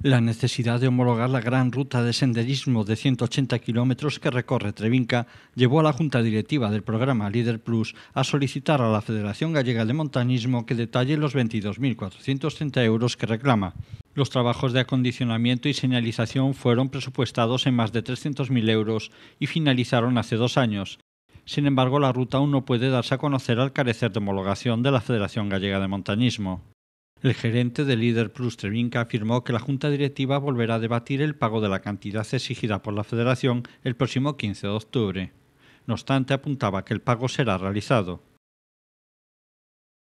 la necesidad de homologar la gran ruta de senderismo de 180 kilómetros que recorre Trevinca llevó a la Junta Directiva del programa Líder Plus a solicitar a la Federación Gallega de Montañismo que detalle los 22.430 euros que reclama. Los trabajos de acondicionamiento y señalización fueron presupuestados en más de 300.000 euros y finalizaron hace dos años. Sin embargo, la ruta aún no puede darse a conocer al carecer de homologación de la Federación Gallega de Montañismo. El gerente de Líder Plus Trevinca afirmó que la Junta Directiva volverá a debatir el pago de la cantidad exigida por la Federación el próximo 15 de octubre. No obstante, apuntaba que el pago será realizado.